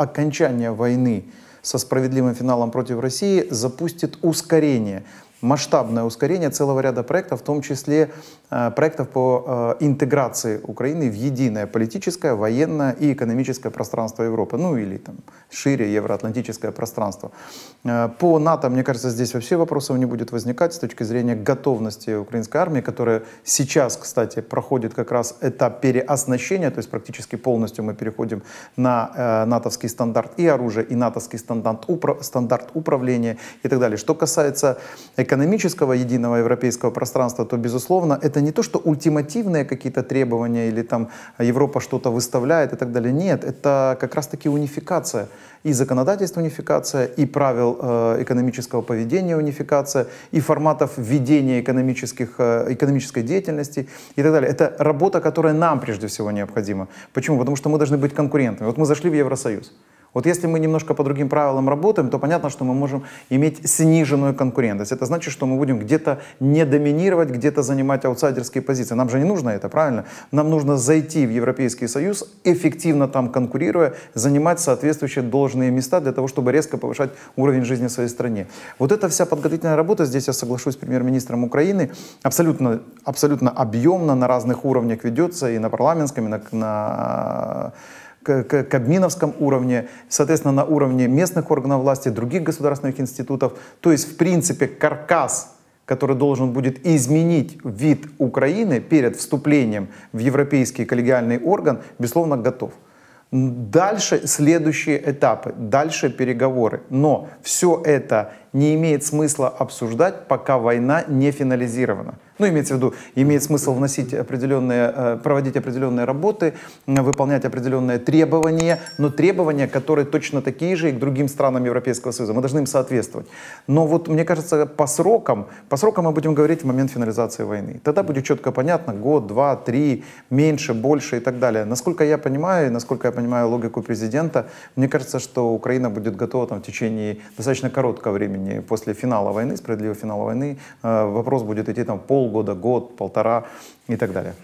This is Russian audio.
окончания войны со справедливым финалом против России запустит ускорение масштабное ускорение целого ряда проектов, в том числе э, проектов по э, интеграции Украины в единое политическое, военное и экономическое пространство Европы, ну или там шире евроатлантическое пространство. Э, по НАТО, мне кажется, здесь вообще вопросов не будет возникать с точки зрения готовности украинской армии, которая сейчас, кстати, проходит как раз этап переоснащения, то есть практически полностью мы переходим на натовский стандарт и оружие, и натовский стандарт, упра- стандарт управления и так далее. Что касается экономического единого европейского пространства, то, безусловно, это не то, что ультимативные какие-то требования или там Европа что-то выставляет и так далее. Нет, это как раз-таки унификация. И законодательство унификация, и правил э, экономического поведения унификация, и форматов ведения экономических, э, экономической деятельности и так далее. Это работа, которая нам прежде всего необходима. Почему? Потому что мы должны быть конкурентами. Вот мы зашли в Евросоюз. Вот если мы немножко по другим правилам работаем, то понятно, что мы можем иметь сниженную конкурентность. Это значит, что мы будем где-то не доминировать, где-то занимать аутсайдерские позиции. Нам же не нужно это, правильно? Нам нужно зайти в Европейский Союз, эффективно там конкурируя, занимать соответствующие должные места для того, чтобы резко повышать уровень жизни в своей стране. Вот эта вся подготовительная работа, здесь я соглашусь с премьер-министром Украины, абсолютно, абсолютно объемно на разных уровнях ведется и на парламентском, и на, на к кабминовском уровне, соответственно, на уровне местных органов власти, других государственных институтов. То есть, в принципе, каркас который должен будет изменить вид Украины перед вступлением в европейский коллегиальный орган, безусловно, готов. Дальше следующие этапы, дальше переговоры. Но все это не имеет смысла обсуждать, пока война не финализирована. Ну, имеется в виду, имеет смысл вносить определенные, э, проводить определенные работы, выполнять определенные требования, но требования, которые точно такие же и к другим странам Европейского Союза. Мы должны им соответствовать. Но вот, мне кажется, по срокам, по срокам мы будем говорить в момент финализации войны. Тогда будет четко понятно, год, два, три, меньше, больше и так далее. Насколько я понимаю, насколько я понимаю логику президента, мне кажется, что Украина будет готова там, в течение достаточно короткого времени времени, после финала войны, справедливого финала войны, э, вопрос будет идти там полгода, год, полтора и так далее.